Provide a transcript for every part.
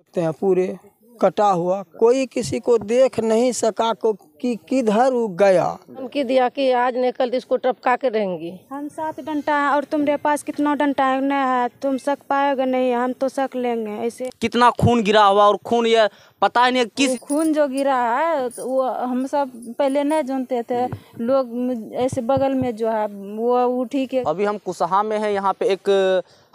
देखते हैं पूरे कटा हुआ कोई किसी को देख नहीं सका को कि किधर उग गया हम की दिया कि आज नहीं कल इसको टपका के रहेंगी हम सात डंटा है और तुम्हारे पास कितना डंटा है तुम सक पाएगा नहीं हम तो सक लेंगे ऐसे कितना खून गिरा हुआ और खून ये पता ही नहीं किस खून जो गिरा है तो वो हम सब पहले नहीं जानते थे लोग ऐसे बगल में जो है वो उठी के अभी हम कुसहा में है यहाँ पे एक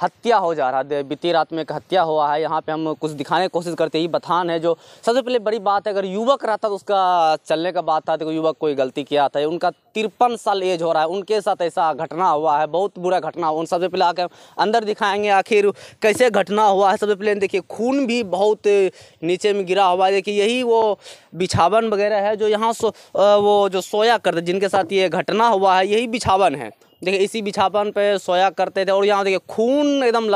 हत्या हो जा रहा है बीती रात में एक हत्या हुआ है यहाँ पे हम कुछ दिखाने की कोशिश करते हैं ये बथान है जो सबसे पहले बड़ी बात है अगर युवक रहता तो उसका चलने का बात था देखो युवक कोई गलती किया था उनका तिरपन साल एज हो रहा है उनके साथ ऐसा घटना हुआ है बहुत बुरा घटना उन सबसे पहले आकर अंदर दिखाएंगे आखिर कैसे घटना हुआ है सबसे पहले देखिए खून भी बहुत नीचे में गिरा हुआ है देखिए यही वो बिछावन वगैरह है जो यहाँ वो जो सोया करते जिनके साथ ये घटना हुआ है यही बिछावन है देखिए इसी बिछापन पे सोया करते थे और यहाँ देखिए खून एकदम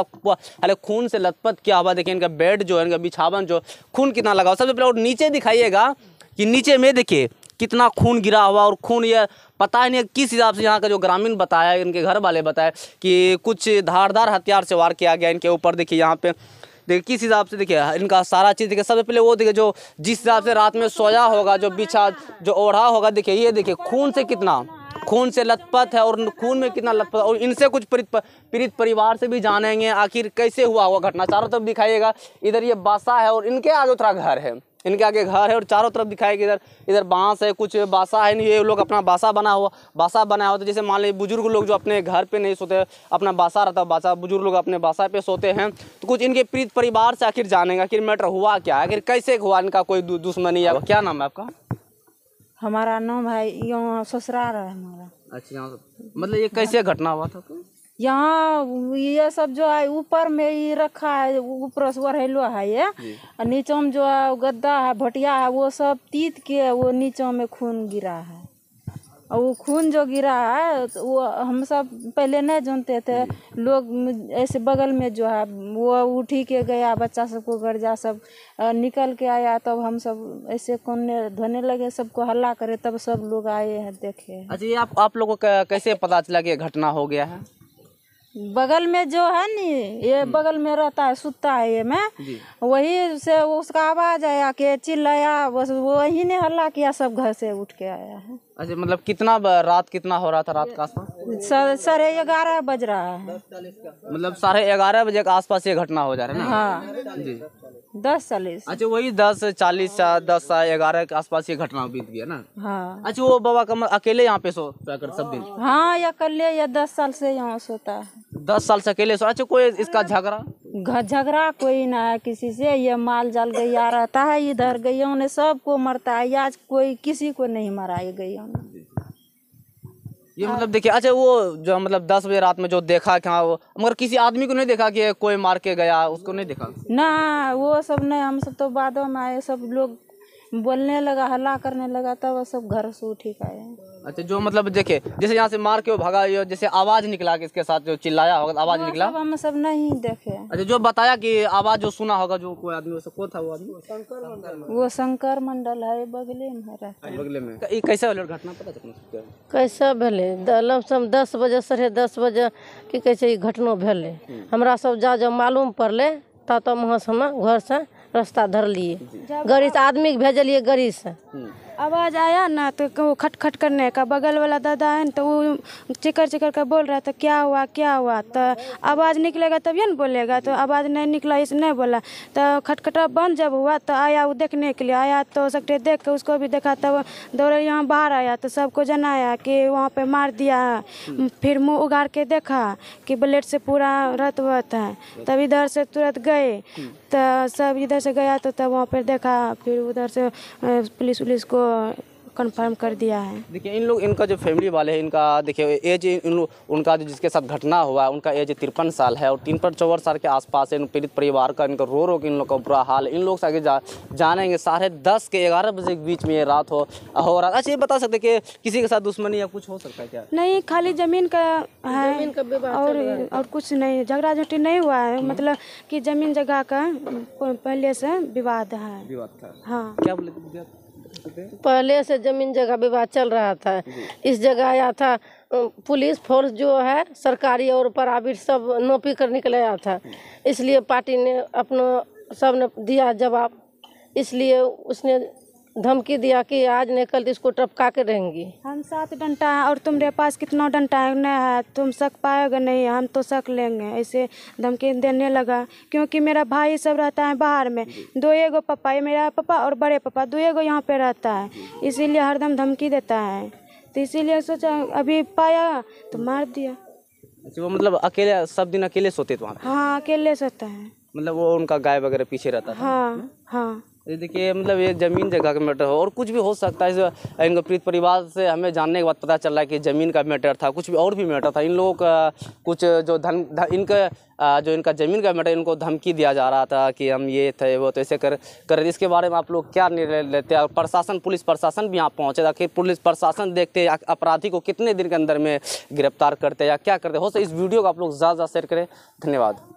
अरे खून से लथपथ किया हुआ देखिए इनका बेड जो है इनका बिछावन जो खून कितना लगा हुआ सबसे पहले और नीचे दिखाइएगा कि नीचे में देखिए कितना खून गिरा हुआ और खून यह पता ही नहीं किस हिसाब से यहाँ का जो ग्रामीण बताया इनके घर वाले बताए कि कुछ धारदार हथियार से वार किया गया इनके ऊपर देखिए यहाँ पे देखिए किस हिसाब से देखिए इनका सारा चीज़ देखिए सबसे पहले वो देखिए जो जिस हिसाब से रात में सोया होगा जो बिछा जो ओढ़ा होगा देखिए ये देखिए खून से कितना खून से लथपथ है और खून में कितना लथपथ और इनसे कुछ पीड़ित पीड़ित परिवार से भी जानेंगे आखिर कैसे हुआ हुआ घटना चारों तरफ दिखाइएगा इधर ये बासा है और इनके आगे उतरा घर है इनके आगे घर है और चारों तरफ दिखाएगी इधर इधर बांस है कुछ बासा है नहीं ये लोग अपना बासा बना हुआ बासा बनाया हुआ तो जैसे मान लीजिए बुजुर्ग लोग जो अपने घर पे नहीं सोते अपना बासा रहता है बासा बुजुर्ग लोग अपने बासा पे सोते हैं तो कुछ इनके प्रीत परिवार से आखिर जानेंगे आखिर मैटर हुआ क्या आखिर कैसे हुआ इनका कोई दुश्मनी या क्या नाम है आपका हमारा नाम है यहाँ ससुराल है हमारा अच्छा मतलब ये कैसे घटना हुआ था यहाँ ये सब जो है ऊपर में ही रखा है ऊपर वरहेलो है ये नीचों में जो है गद्दा है भटिया है वो सब तीत के वो नीचे में खून गिरा है और वो खून जो गिरा है तो वो हम सब पहले नहीं जानते थे लोग ऐसे बगल में जो है वो उठी के गया बच्चा सबको गर्जा सब निकल के आया तब तो हम सब ऐसे कोने धोने लगे सबको हल्ला करे तब सब लोग आए हैं देखे अच्छा ये आप आप लोगों का कैसे पता चला कि घटना हो गया है बगल में जो है नी ये हम्म। बगल में रहता है सुता है ये में वही से उसका आवाज आया के चिल्लाया बस वही ने हल्ला किया सब घर से उठ के आया है अच्छा मतलब कितना रात कितना हो रहा था रात का साढ़े ग्यारह बज रहा है मतलब साढ़े ग्यारह बजे के आसपास ये घटना हो जा रहा है ना हाँ जी दस चालीस अच्छा वही दस चालीस दस ग्यारह के आसपास ये घटना बीत गया ना हाँ अच्छा वो बाबा का अकेले यहाँ पे सो कर सब दिन हाँ या अकेले या दस साल से यहाँ सोता है दस साल से अकेले सो अच्छा कोई इसका हाँ। झगड़ा घर झगड़ा कोई ना है किसी से ये माल जाल गैया रहता है इधर गैया ने सबको मरता है आज कोई किसी को नहीं मरा ये गैया ने ये हाँ। मतलब देखिए अच्छा वो जो मतलब दस बजे रात में जो देखा क्या हाँ वो मगर किसी आदमी को नहीं देखा कि कोई मार के गया उसको नहीं देखा ना वो सब नहीं हम सब तो बाद में आए सब लोग बोलने लगा हल्ला करने लगा तब सब घर से उठ ही पाए अच्छा जो मतलब देखे जैसे यहाँ से मार के वो भगा जैसे आवाज निकला कि इसके साथ जो चिल्लाया होगा तो आवाज निकला हम सब नहीं देखे अच्छा जो बताया कि आवाज जो सुना होगा जो कोई आदमी वो को था वो आदमी वो शंकर मंडल है बगले में है बगले में तो कैसे घटना पता कैसे भले लमसम दस बजे साढ़े दस बजे की कैसे घटना भले हमारा हम्म। सब जा जब मालूम पड़लै तब तब वहाँ से घर से रास्ता धरलिए गाड़ी से आदमी भेजलिए गाड़ी से हम्म। आवाज़ आया ना तो वो खट खट करने का बगल वाला दादा है ना तो वो चिकर चिकर कर बोल रहा था क्या हुआ क्या हुआ तो आवाज़ निकलेगा तभी ना बोलेगा तो आवाज़ नहीं निकला इसने नहीं बोला तो खटखटा बंद जब हुआ तो आया वो देखने के लिए आया तो सकते देख के उसको भी देखा तब दौड़े यहाँ बाहर आया तो सबको जनाया कि वहाँ पर मार दिया है फिर मुँह उगाड़ के देखा कि ब्लेट से पूरा रत वत है तब इधर से तुरंत गए तो सब इधर से गया तो तब वहाँ पर देखा फिर उधर से पुलिस उलिस को कंफर्म कर दिया है देखिए इन लोग इनका जो फैमिली वाले हैं इनका देखिए एज इन लोग उनका जो जिसके साथ घटना हुआ है उनका एज तिरपन साल है और पर चौवन साल के आसपास है पीड़ित परिवार का इनका रो रो के इन लोग का बुरा हाल इन लोग से आगे जा, जानेंगे साढ़े दस के ग्यारह बजे के बीच में ये रात हो हो रहा अच्छा ये बता सकते कि किसी के साथ दुश्मनी या कुछ हो सकता है क्या नहीं खाली जमीन का है और और कुछ नहीं झगड़ा झटी नहीं हुआ है हम्म। मतलब की जमीन जगह का पहले से विवाद है विवाद हाँ क्या बोले पहले से जमीन जगह विवाद चल रहा था इस जगह आया था पुलिस फोर्स जो है सरकारी और प्राइवेट सब नौपी कर निकल आया था इसलिए पार्टी ने अपना सब ने दिया जवाब इसलिए उसने धमकी दिया कि आज नहीं कल इसको टपका के रहेंगी हम सात डंटा है और तुम्हारे पास कितना डंटा है नहीं है तुम सक पाओगे नहीं हम तो सक लेंगे ऐसे धमकी देने लगा क्योंकि मेरा भाई सब रहता है बाहर में दो एगो पापा ये मेरा पापा और बड़े पापा दो एगो यहाँ पे रहता है इसीलिए हरदम धमकी देता है तो इसीलिए सोचा अभी पाया तो मार दिया अच्छा वो मतलब अकेले सब दिन अकेले सोते थे वहाँ हाँ अकेले सोता है मतलब वो उनका गाय वगैरह पीछे रहता था हाँ हाँ ये देखिए मतलब ये ज़मीन जगह का मैटर हो और कुछ भी हो सकता है इनको प्रीत परिवार से हमें जानने के बाद पता चल रहा है कि ज़मीन का मैटर था कुछ भी और भी मैटर था इन लोगों का कुछ जो धन, इनके इनका जो इनका ज़मीन का मैटर इनको धमकी दिया जा रहा था कि हम ये थे वो तो ऐसे कर कर इसके बारे में आप लोग क्या निर्णय लेते हैं और प्रशासन पुलिस प्रशासन भी यहाँ पहुँचे कि पुलिस प्रशासन देखते अपराधी को कितने दिन के अंदर में गिरफ्तार करते या क्या करते हो सकता इस वीडियो को आप लोग ज़्यादा ज़्यादा शेयर करें धन्यवाद